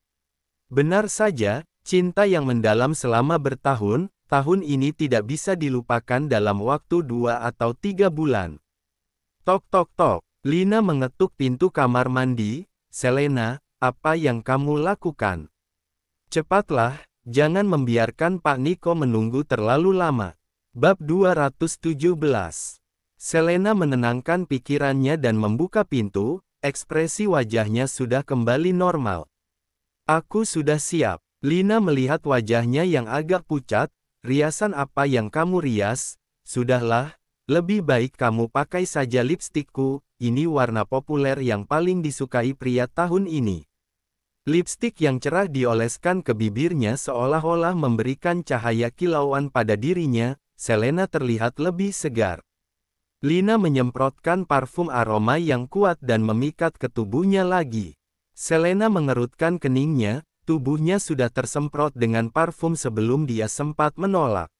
Benar saja, cinta yang mendalam selama bertahun, tahun ini tidak bisa dilupakan dalam waktu dua atau tiga bulan. Tok tok tok, Lina mengetuk pintu kamar mandi, Selena, apa yang kamu lakukan? Cepatlah, jangan membiarkan Pak Niko menunggu terlalu lama. Bab 217 Selena menenangkan pikirannya dan membuka pintu, ekspresi wajahnya sudah kembali normal. Aku sudah siap. Lina melihat wajahnya yang agak pucat, riasan apa yang kamu rias, sudahlah, lebih baik kamu pakai saja lipstikku, ini warna populer yang paling disukai pria tahun ini. Lipstik yang cerah dioleskan ke bibirnya seolah-olah memberikan cahaya kilauan pada dirinya, Selena terlihat lebih segar. Lina menyemprotkan parfum aroma yang kuat dan memikat ke tubuhnya lagi. Selena mengerutkan keningnya, tubuhnya sudah tersemprot dengan parfum sebelum dia sempat menolak.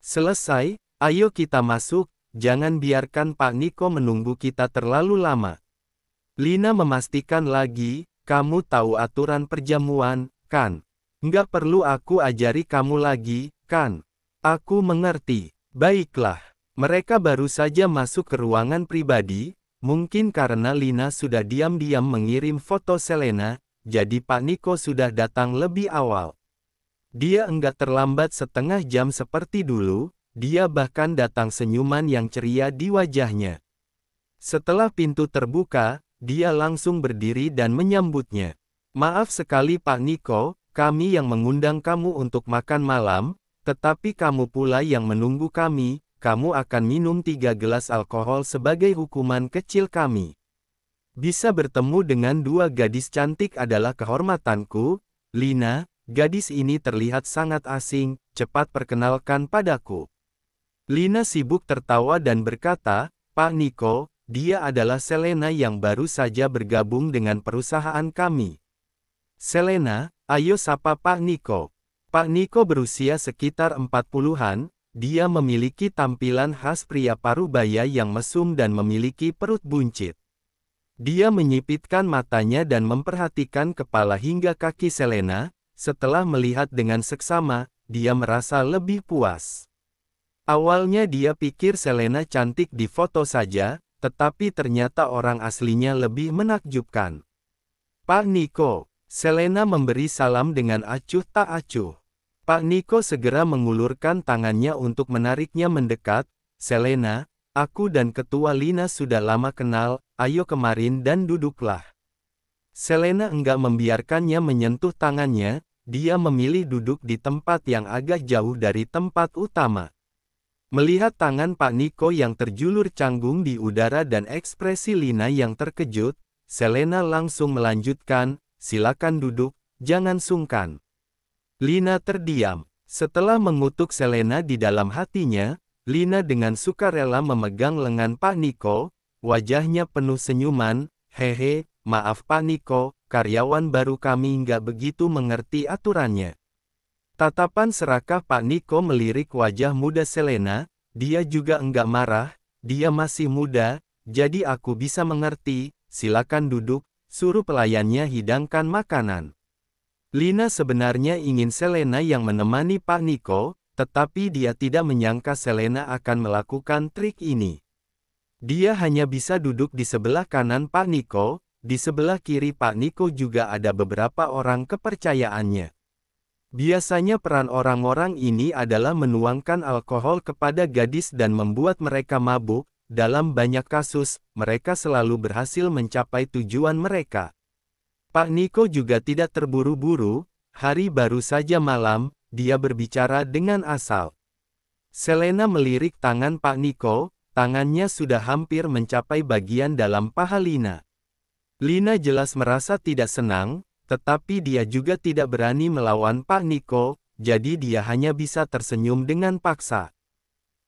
Selesai, ayo kita masuk, jangan biarkan Pak Niko menunggu kita terlalu lama. Lina memastikan lagi, kamu tahu aturan perjamuan, kan? Nggak perlu aku ajari kamu lagi, kan? Aku mengerti. Baiklah. Mereka baru saja masuk ke ruangan pribadi, mungkin karena Lina sudah diam-diam mengirim foto Selena, jadi Pak Niko sudah datang lebih awal. Dia enggak terlambat setengah jam seperti dulu, dia bahkan datang senyuman yang ceria di wajahnya. Setelah pintu terbuka, dia langsung berdiri dan menyambutnya. Maaf sekali Pak Niko, kami yang mengundang kamu untuk makan malam, tetapi kamu pula yang menunggu kami, kamu akan minum tiga gelas alkohol sebagai hukuman kecil kami. Bisa bertemu dengan dua gadis cantik adalah kehormatanku, Lina, gadis ini terlihat sangat asing, cepat perkenalkan padaku. Lina sibuk tertawa dan berkata, Pak Niko, dia adalah Selena yang baru saja bergabung dengan perusahaan kami. Selena, ayo sapa Pak Niko. Pak Niko berusia sekitar 40-an, dia memiliki tampilan khas pria parubaya yang mesum dan memiliki perut buncit. Dia menyipitkan matanya dan memperhatikan kepala hingga kaki Selena, setelah melihat dengan seksama, dia merasa lebih puas. Awalnya dia pikir Selena cantik di foto saja, tetapi ternyata orang aslinya lebih menakjubkan. Pak Niko, Selena memberi salam dengan acuh tak acuh. Pak Niko segera mengulurkan tangannya untuk menariknya mendekat, Selena, aku dan ketua Lina sudah lama kenal, ayo kemarin dan duduklah. Selena enggak membiarkannya menyentuh tangannya, dia memilih duduk di tempat yang agak jauh dari tempat utama. Melihat tangan Pak Niko yang terjulur canggung di udara dan ekspresi Lina yang terkejut, Selena langsung melanjutkan, silakan duduk, jangan sungkan. Lina terdiam. Setelah mengutuk Selena di dalam hatinya, Lina dengan suka rela memegang lengan Pak Niko, wajahnya penuh senyuman, hehe, maaf Pak Niko, karyawan baru kami nggak begitu mengerti aturannya. Tatapan serakah Pak Niko melirik wajah muda Selena, dia juga enggak marah, dia masih muda, jadi aku bisa mengerti, silakan duduk, suruh pelayannya hidangkan makanan. Lina sebenarnya ingin Selena yang menemani Pak Niko, tetapi dia tidak menyangka Selena akan melakukan trik ini. Dia hanya bisa duduk di sebelah kanan Pak Niko, di sebelah kiri Pak Niko juga ada beberapa orang kepercayaannya. Biasanya peran orang-orang ini adalah menuangkan alkohol kepada gadis dan membuat mereka mabuk, dalam banyak kasus, mereka selalu berhasil mencapai tujuan mereka. Pak Niko juga tidak terburu-buru, hari baru saja malam, dia berbicara dengan asal. Selena melirik tangan Pak Niko, tangannya sudah hampir mencapai bagian dalam paha Lina. Lina jelas merasa tidak senang, tetapi dia juga tidak berani melawan Pak Niko, jadi dia hanya bisa tersenyum dengan paksa.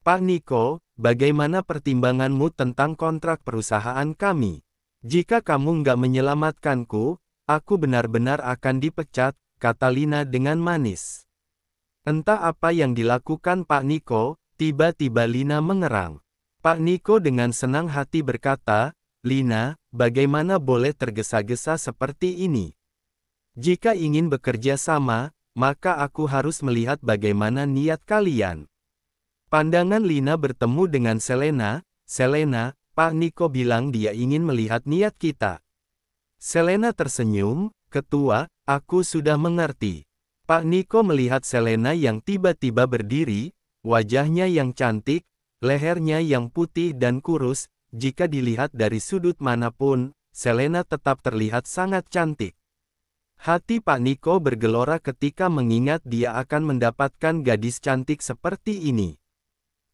Pak Niko, bagaimana pertimbanganmu tentang kontrak perusahaan kami? Jika kamu nggak menyelamatkanku, Aku benar-benar akan dipecat, kata Lina dengan manis. Entah apa yang dilakukan Pak Niko, tiba-tiba Lina mengerang. Pak Niko dengan senang hati berkata, Lina, bagaimana boleh tergesa-gesa seperti ini? Jika ingin bekerja sama, maka aku harus melihat bagaimana niat kalian. Pandangan Lina bertemu dengan Selena, Selena, Pak Niko bilang dia ingin melihat niat kita. Selena tersenyum, ketua, aku sudah mengerti. Pak Niko melihat Selena yang tiba-tiba berdiri, wajahnya yang cantik, lehernya yang putih dan kurus, jika dilihat dari sudut manapun, Selena tetap terlihat sangat cantik. Hati Pak Niko bergelora ketika mengingat dia akan mendapatkan gadis cantik seperti ini.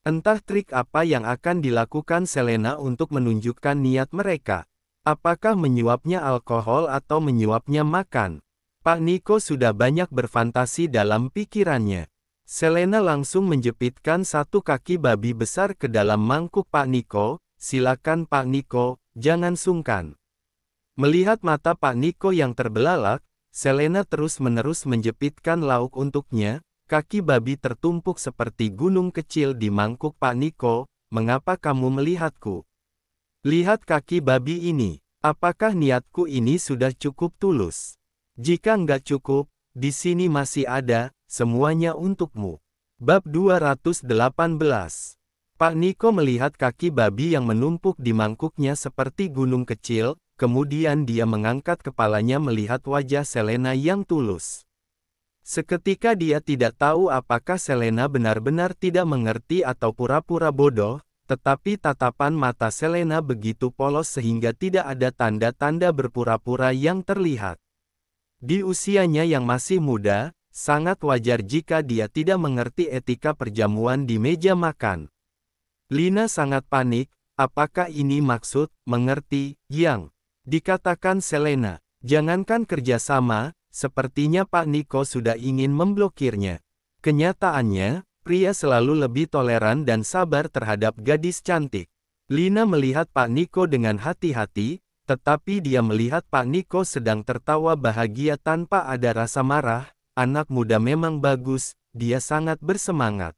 Entah trik apa yang akan dilakukan Selena untuk menunjukkan niat mereka. Apakah menyuapnya alkohol atau menyuapnya makan? Pak Niko sudah banyak berfantasi dalam pikirannya. Selena langsung menjepitkan satu kaki babi besar ke dalam mangkuk Pak Niko, silakan Pak Niko, jangan sungkan. Melihat mata Pak Niko yang terbelalak, Selena terus-menerus menjepitkan lauk untuknya, kaki babi tertumpuk seperti gunung kecil di mangkuk Pak Niko, mengapa kamu melihatku? Lihat kaki babi ini. Apakah niatku ini sudah cukup tulus? Jika nggak cukup, di sini masih ada, semuanya untukmu. Bab 218 Pak Niko melihat kaki babi yang menumpuk di mangkuknya seperti gunung kecil, kemudian dia mengangkat kepalanya melihat wajah Selena yang tulus. Seketika dia tidak tahu apakah Selena benar-benar tidak mengerti atau pura-pura bodoh, tetapi tatapan mata Selena begitu polos sehingga tidak ada tanda-tanda berpura-pura yang terlihat. Di usianya yang masih muda, sangat wajar jika dia tidak mengerti etika perjamuan di meja makan. Lina sangat panik, apakah ini maksud, mengerti, yang dikatakan Selena. Jangankan kerjasama, sepertinya Pak Niko sudah ingin memblokirnya. Kenyataannya, Pria selalu lebih toleran dan sabar terhadap gadis cantik. Lina melihat Pak Niko dengan hati-hati, tetapi dia melihat Pak Niko sedang tertawa bahagia tanpa ada rasa marah, anak muda memang bagus, dia sangat bersemangat.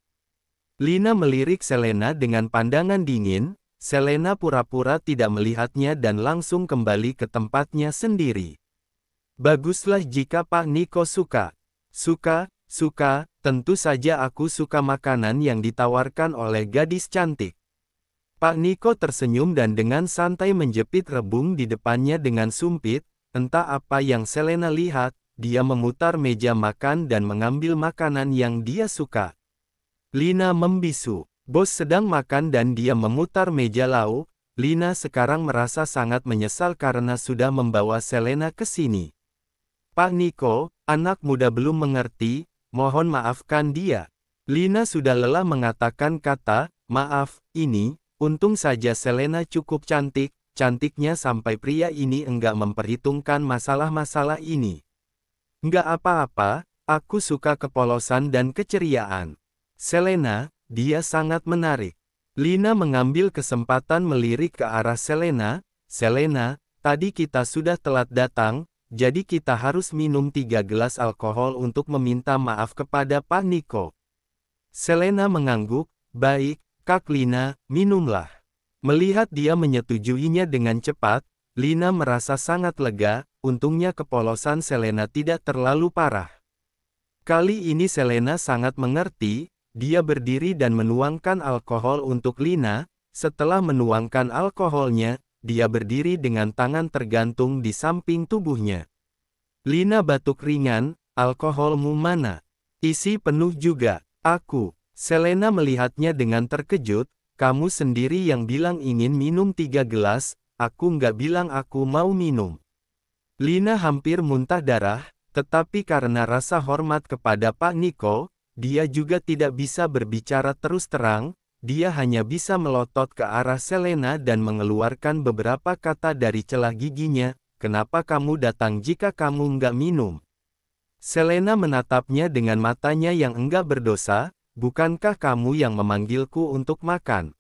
Lina melirik Selena dengan pandangan dingin, Selena pura-pura tidak melihatnya dan langsung kembali ke tempatnya sendiri. Baguslah jika Pak Niko suka. Suka, suka, Tentu saja aku suka makanan yang ditawarkan oleh gadis cantik. Pak Niko tersenyum dan dengan santai menjepit rebung di depannya dengan sumpit, entah apa yang Selena lihat, dia memutar meja makan dan mengambil makanan yang dia suka. Lina membisu. Bos sedang makan dan dia memutar meja lauk, Lina sekarang merasa sangat menyesal karena sudah membawa Selena ke sini. Pak Niko, anak muda belum mengerti, Mohon maafkan dia. Lina sudah lelah mengatakan kata, maaf, ini, untung saja Selena cukup cantik, cantiknya sampai pria ini enggak memperhitungkan masalah-masalah ini. Enggak apa-apa, aku suka kepolosan dan keceriaan. Selena, dia sangat menarik. Lina mengambil kesempatan melirik ke arah Selena, Selena, tadi kita sudah telat datang, jadi kita harus minum tiga gelas alkohol untuk meminta maaf kepada Pak Niko. Selena mengangguk, baik, Kak Lina, minumlah. Melihat dia menyetujuinya dengan cepat, Lina merasa sangat lega, untungnya kepolosan Selena tidak terlalu parah. Kali ini Selena sangat mengerti, dia berdiri dan menuangkan alkohol untuk Lina, setelah menuangkan alkoholnya, dia berdiri dengan tangan tergantung di samping tubuhnya. Lina batuk ringan, alkoholmu mana? Isi penuh juga, aku. Selena melihatnya dengan terkejut, kamu sendiri yang bilang ingin minum tiga gelas, aku nggak bilang aku mau minum. Lina hampir muntah darah, tetapi karena rasa hormat kepada Pak Niko, dia juga tidak bisa berbicara terus terang, dia hanya bisa melotot ke arah Selena dan mengeluarkan beberapa kata dari celah giginya, kenapa kamu datang jika kamu nggak minum? Selena menatapnya dengan matanya yang enggak berdosa, bukankah kamu yang memanggilku untuk makan?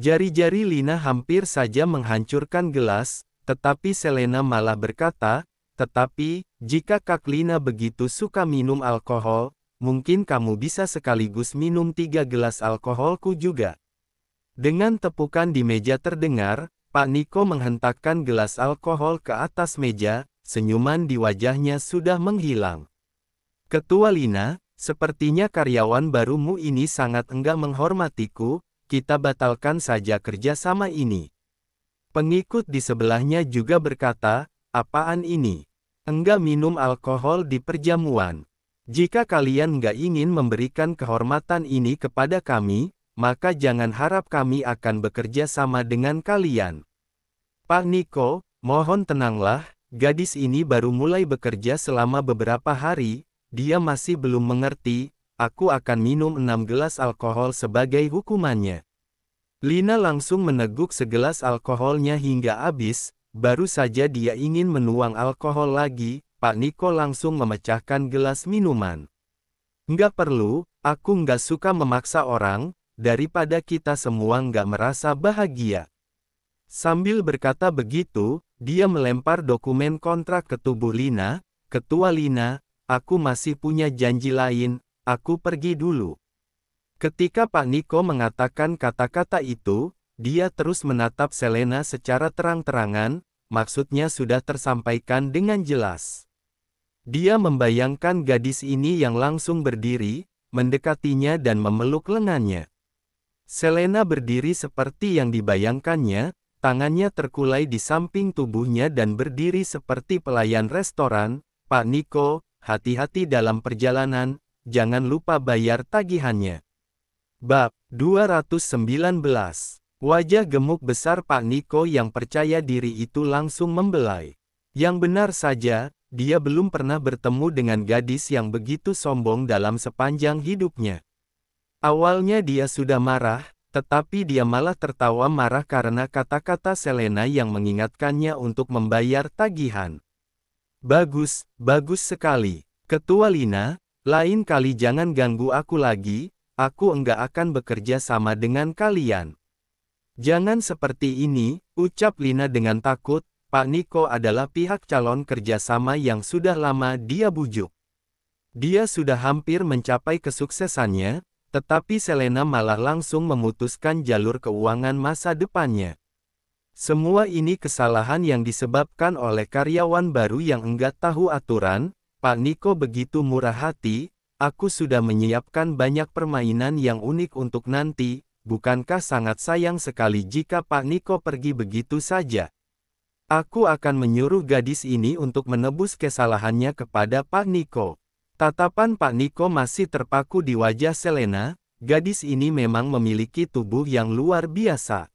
Jari-jari Lina hampir saja menghancurkan gelas, tetapi Selena malah berkata, tetapi, jika Kak Lina begitu suka minum alkohol, mungkin kamu bisa sekaligus minum tiga gelas alkoholku juga. Dengan tepukan di meja terdengar, Pak Niko menghentakkan gelas alkohol ke atas meja, senyuman di wajahnya sudah menghilang. Ketua Lina, sepertinya karyawan barumu ini sangat enggak menghormatiku, kita batalkan saja kerjasama ini. Pengikut di sebelahnya juga berkata, apaan ini? Enggak minum alkohol di perjamuan. Jika kalian nggak ingin memberikan kehormatan ini kepada kami, maka jangan harap kami akan bekerja sama dengan kalian. Pak Niko, mohon tenanglah, gadis ini baru mulai bekerja selama beberapa hari, dia masih belum mengerti, aku akan minum enam gelas alkohol sebagai hukumannya. Lina langsung meneguk segelas alkoholnya hingga habis, baru saja dia ingin menuang alkohol lagi, Pak Niko langsung memecahkan gelas minuman. Nggak perlu, aku nggak suka memaksa orang, daripada kita semua nggak merasa bahagia. Sambil berkata begitu, dia melempar dokumen kontrak ke tubuh Lina, Ketua Lina, aku masih punya janji lain, aku pergi dulu. Ketika Pak Niko mengatakan kata-kata itu, dia terus menatap Selena secara terang-terangan, maksudnya sudah tersampaikan dengan jelas. Dia membayangkan gadis ini yang langsung berdiri, mendekatinya dan memeluk lengannya. Selena berdiri seperti yang dibayangkannya, tangannya terkulai di samping tubuhnya dan berdiri seperti pelayan restoran, Pak Niko, hati-hati dalam perjalanan, jangan lupa bayar tagihannya. Bab 219 Wajah gemuk besar Pak Niko yang percaya diri itu langsung membelai. Yang benar saja, dia belum pernah bertemu dengan gadis yang begitu sombong dalam sepanjang hidupnya. Awalnya dia sudah marah, tetapi dia malah tertawa marah karena kata-kata Selena yang mengingatkannya untuk membayar tagihan. Bagus, bagus sekali. Ketua Lina, lain kali jangan ganggu aku lagi, aku enggak akan bekerja sama dengan kalian. Jangan seperti ini, ucap Lina dengan takut, Pak Niko adalah pihak calon kerjasama yang sudah lama dia bujuk. Dia sudah hampir mencapai kesuksesannya, tetapi Selena malah langsung memutuskan jalur keuangan masa depannya. Semua ini kesalahan yang disebabkan oleh karyawan baru yang enggak tahu aturan, Pak Niko begitu murah hati, aku sudah menyiapkan banyak permainan yang unik untuk nanti, bukankah sangat sayang sekali jika Pak Niko pergi begitu saja? Aku akan menyuruh gadis ini untuk menebus kesalahannya kepada Pak Niko. Tatapan Pak Niko masih terpaku di wajah Selena, gadis ini memang memiliki tubuh yang luar biasa.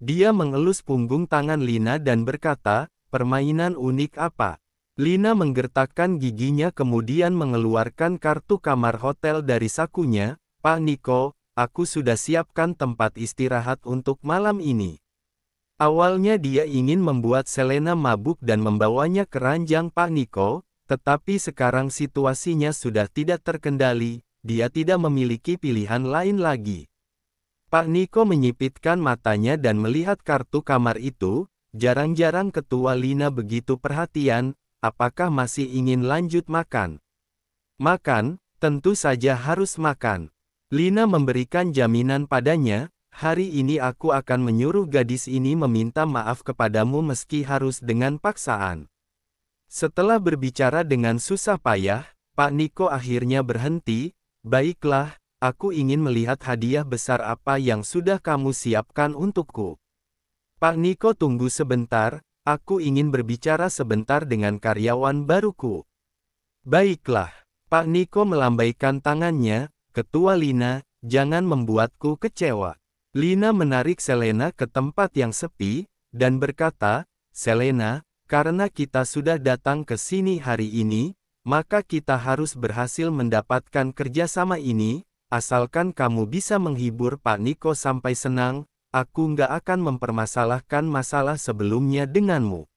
Dia mengelus punggung tangan Lina dan berkata, permainan unik apa? Lina menggertakkan giginya kemudian mengeluarkan kartu kamar hotel dari sakunya, Pak Niko, aku sudah siapkan tempat istirahat untuk malam ini. Awalnya dia ingin membuat Selena mabuk dan membawanya ke ranjang Pak Niko, tetapi sekarang situasinya sudah tidak terkendali, dia tidak memiliki pilihan lain lagi. Pak Niko menyipitkan matanya dan melihat kartu kamar itu, jarang-jarang ketua Lina begitu perhatian, apakah masih ingin lanjut makan? Makan, tentu saja harus makan. Lina memberikan jaminan padanya, Hari ini aku akan menyuruh gadis ini meminta maaf kepadamu meski harus dengan paksaan. Setelah berbicara dengan susah payah, Pak Niko akhirnya berhenti, baiklah, aku ingin melihat hadiah besar apa yang sudah kamu siapkan untukku. Pak Niko tunggu sebentar, aku ingin berbicara sebentar dengan karyawan baruku. Baiklah, Pak Niko melambaikan tangannya, Ketua Lina, jangan membuatku kecewa. Lina menarik Selena ke tempat yang sepi, dan berkata, Selena, karena kita sudah datang ke sini hari ini, maka kita harus berhasil mendapatkan kerjasama ini, asalkan kamu bisa menghibur Pak Niko sampai senang, aku nggak akan mempermasalahkan masalah sebelumnya denganmu.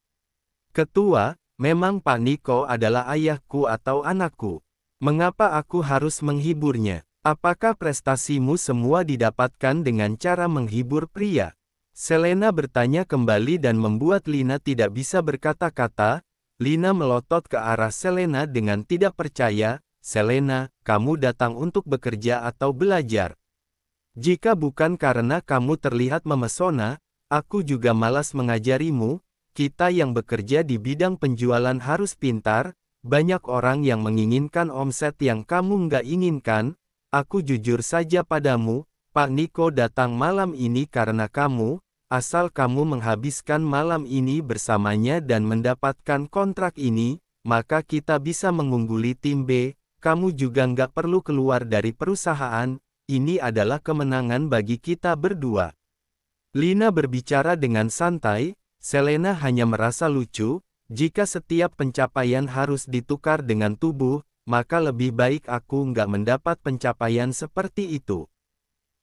Ketua, memang Pak Niko adalah ayahku atau anakku. Mengapa aku harus menghiburnya? Apakah prestasimu semua didapatkan dengan cara menghibur pria? Selena bertanya kembali dan membuat Lina tidak bisa berkata-kata. Lina melotot ke arah Selena dengan tidak percaya, Selena, kamu datang untuk bekerja atau belajar. Jika bukan karena kamu terlihat memesona, aku juga malas mengajarimu, kita yang bekerja di bidang penjualan harus pintar, banyak orang yang menginginkan omset yang kamu nggak inginkan, Aku jujur saja padamu, Pak Niko datang malam ini karena kamu, asal kamu menghabiskan malam ini bersamanya dan mendapatkan kontrak ini, maka kita bisa mengungguli tim B, kamu juga nggak perlu keluar dari perusahaan, ini adalah kemenangan bagi kita berdua. Lina berbicara dengan santai, Selena hanya merasa lucu, jika setiap pencapaian harus ditukar dengan tubuh, maka lebih baik aku nggak mendapat pencapaian seperti itu.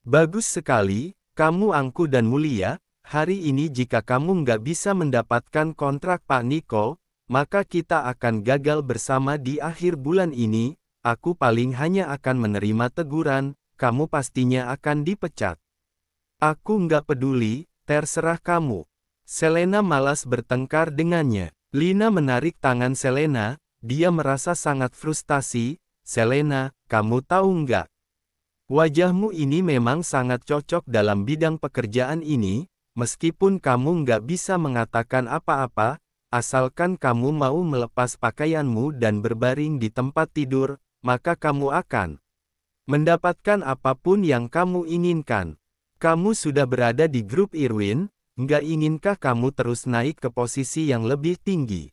Bagus sekali, kamu angkuh dan mulia, hari ini jika kamu nggak bisa mendapatkan kontrak Pak Niko, maka kita akan gagal bersama di akhir bulan ini, aku paling hanya akan menerima teguran, kamu pastinya akan dipecat. Aku nggak peduli, terserah kamu. Selena malas bertengkar dengannya. Lina menarik tangan Selena, dia merasa sangat frustasi, Selena, kamu tahu nggak? Wajahmu ini memang sangat cocok dalam bidang pekerjaan ini, meskipun kamu nggak bisa mengatakan apa-apa, asalkan kamu mau melepas pakaianmu dan berbaring di tempat tidur, maka kamu akan mendapatkan apapun yang kamu inginkan. Kamu sudah berada di grup Irwin, nggak inginkah kamu terus naik ke posisi yang lebih tinggi?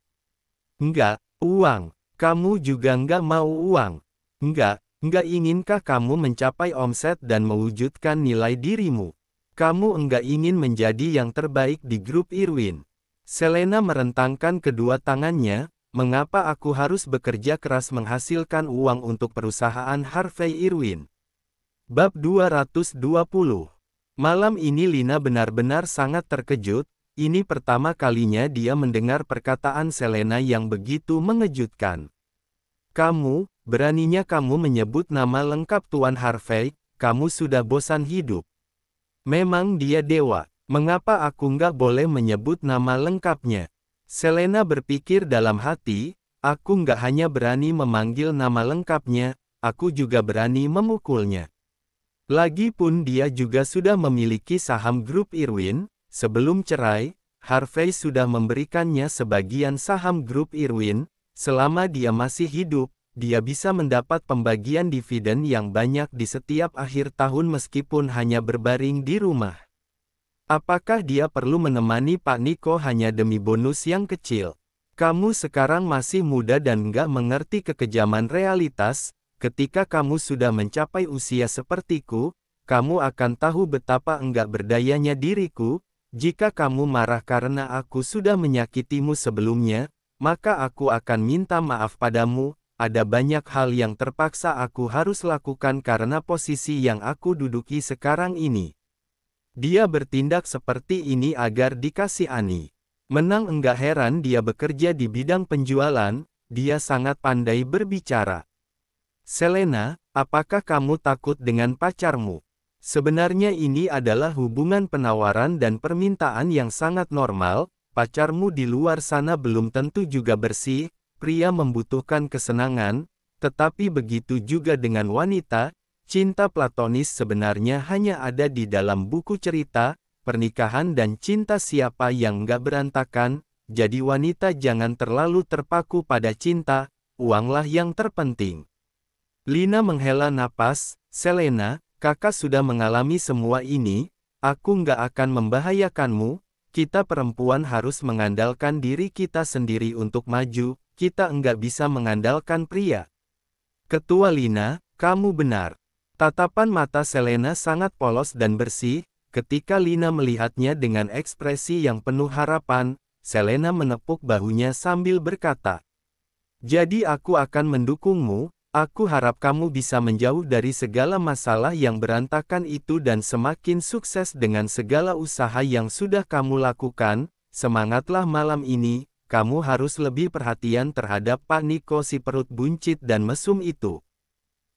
Nggak, Uang. Kamu juga nggak mau uang. Nggak, nggak inginkah kamu mencapai omset dan mewujudkan nilai dirimu? Kamu enggak ingin menjadi yang terbaik di grup Irwin. Selena merentangkan kedua tangannya, mengapa aku harus bekerja keras menghasilkan uang untuk perusahaan Harvey Irwin? Bab 220 Malam ini Lina benar-benar sangat terkejut, ini pertama kalinya dia mendengar perkataan Selena yang begitu mengejutkan. Kamu, beraninya kamu menyebut nama lengkap Tuan Harvey, kamu sudah bosan hidup. Memang dia dewa, mengapa aku nggak boleh menyebut nama lengkapnya? Selena berpikir dalam hati, aku nggak hanya berani memanggil nama lengkapnya, aku juga berani memukulnya. Lagipun dia juga sudah memiliki saham grup Irwin, Sebelum cerai, Harvey sudah memberikannya sebagian saham grup Irwin, selama dia masih hidup, dia bisa mendapat pembagian dividen yang banyak di setiap akhir tahun meskipun hanya berbaring di rumah. Apakah dia perlu menemani Pak Niko hanya demi bonus yang kecil? Kamu sekarang masih muda dan nggak mengerti kekejaman realitas, ketika kamu sudah mencapai usia sepertiku, kamu akan tahu betapa enggak berdayanya diriku, jika kamu marah karena aku sudah menyakitimu sebelumnya, maka aku akan minta maaf padamu. Ada banyak hal yang terpaksa aku harus lakukan karena posisi yang aku duduki sekarang ini. Dia bertindak seperti ini agar dikasihani. Menang enggak heran dia bekerja di bidang penjualan, dia sangat pandai berbicara. Selena, apakah kamu takut dengan pacarmu? Sebenarnya ini adalah hubungan penawaran dan permintaan yang sangat normal, pacarmu di luar sana belum tentu juga bersih, pria membutuhkan kesenangan, tetapi begitu juga dengan wanita, cinta platonis sebenarnya hanya ada di dalam buku cerita, pernikahan dan cinta siapa yang nggak berantakan, jadi wanita jangan terlalu terpaku pada cinta, uanglah yang terpenting. Lina menghela napas, Selena, kakak sudah mengalami semua ini, aku nggak akan membahayakanmu, kita perempuan harus mengandalkan diri kita sendiri untuk maju, kita enggak bisa mengandalkan pria. Ketua Lina, kamu benar. Tatapan mata Selena sangat polos dan bersih, ketika Lina melihatnya dengan ekspresi yang penuh harapan, Selena menepuk bahunya sambil berkata, Jadi aku akan mendukungmu, Aku harap kamu bisa menjauh dari segala masalah yang berantakan itu dan semakin sukses dengan segala usaha yang sudah kamu lakukan. Semangatlah malam ini, kamu harus lebih perhatian terhadap Pak Niko si perut buncit dan mesum itu.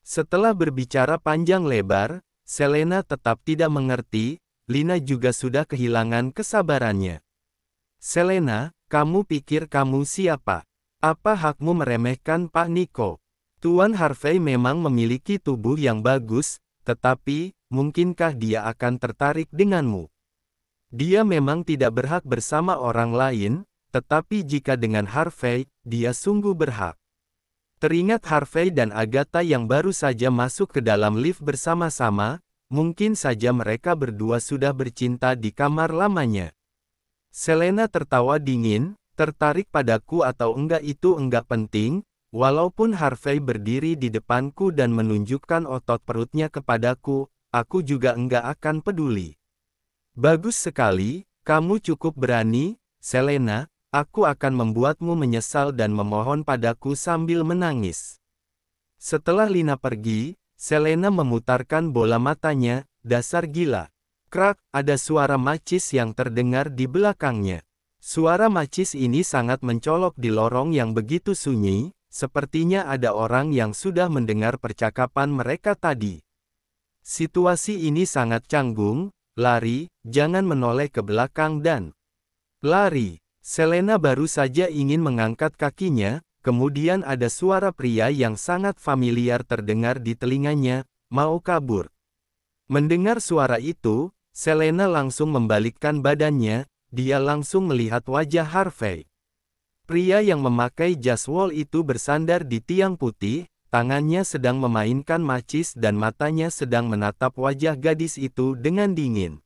Setelah berbicara panjang lebar, Selena tetap tidak mengerti, Lina juga sudah kehilangan kesabarannya. Selena, kamu pikir kamu siapa? Apa hakmu meremehkan Pak Niko? Tuan Harvey memang memiliki tubuh yang bagus, tetapi, mungkinkah dia akan tertarik denganmu? Dia memang tidak berhak bersama orang lain, tetapi jika dengan Harvey, dia sungguh berhak. Teringat Harvey dan Agatha yang baru saja masuk ke dalam lift bersama-sama, mungkin saja mereka berdua sudah bercinta di kamar lamanya. Selena tertawa dingin, tertarik padaku atau enggak itu enggak penting, Walaupun Harvey berdiri di depanku dan menunjukkan otot perutnya kepadaku, aku juga enggak akan peduli. Bagus sekali, kamu cukup berani, Selena, aku akan membuatmu menyesal dan memohon padaku sambil menangis. Setelah Lina pergi, Selena memutarkan bola matanya, dasar gila. Krak, ada suara macis yang terdengar di belakangnya. Suara macis ini sangat mencolok di lorong yang begitu sunyi, Sepertinya ada orang yang sudah mendengar percakapan mereka tadi. Situasi ini sangat canggung, lari, jangan menoleh ke belakang dan lari. Selena baru saja ingin mengangkat kakinya, kemudian ada suara pria yang sangat familiar terdengar di telinganya, mau kabur. Mendengar suara itu, Selena langsung membalikkan badannya, dia langsung melihat wajah Harvey. Pria yang memakai jas wol itu bersandar di tiang putih, tangannya sedang memainkan macis dan matanya sedang menatap wajah gadis itu dengan dingin.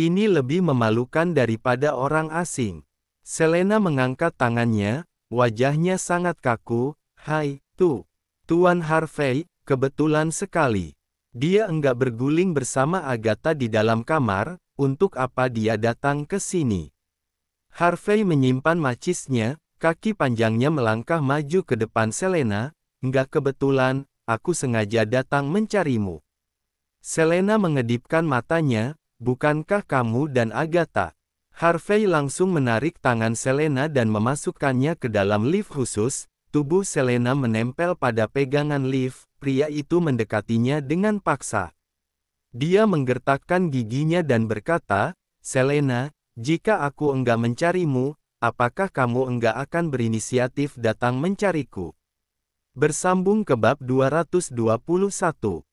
Ini lebih memalukan daripada orang asing. Selena mengangkat tangannya, wajahnya sangat kaku, Hai, tu, Tuan Harvey, kebetulan sekali. Dia enggak berguling bersama Agatha di dalam kamar, untuk apa dia datang ke sini? Harvey menyimpan macisnya, kaki panjangnya melangkah maju ke depan Selena, Nggak kebetulan, aku sengaja datang mencarimu. Selena mengedipkan matanya, bukankah kamu dan Agatha? Harvey langsung menarik tangan Selena dan memasukkannya ke dalam lift khusus, tubuh Selena menempel pada pegangan lift, pria itu mendekatinya dengan paksa. Dia menggertakkan giginya dan berkata, Selena, jika aku enggak mencarimu, apakah kamu enggak akan berinisiatif datang mencariku? Bersambung ke bab 221.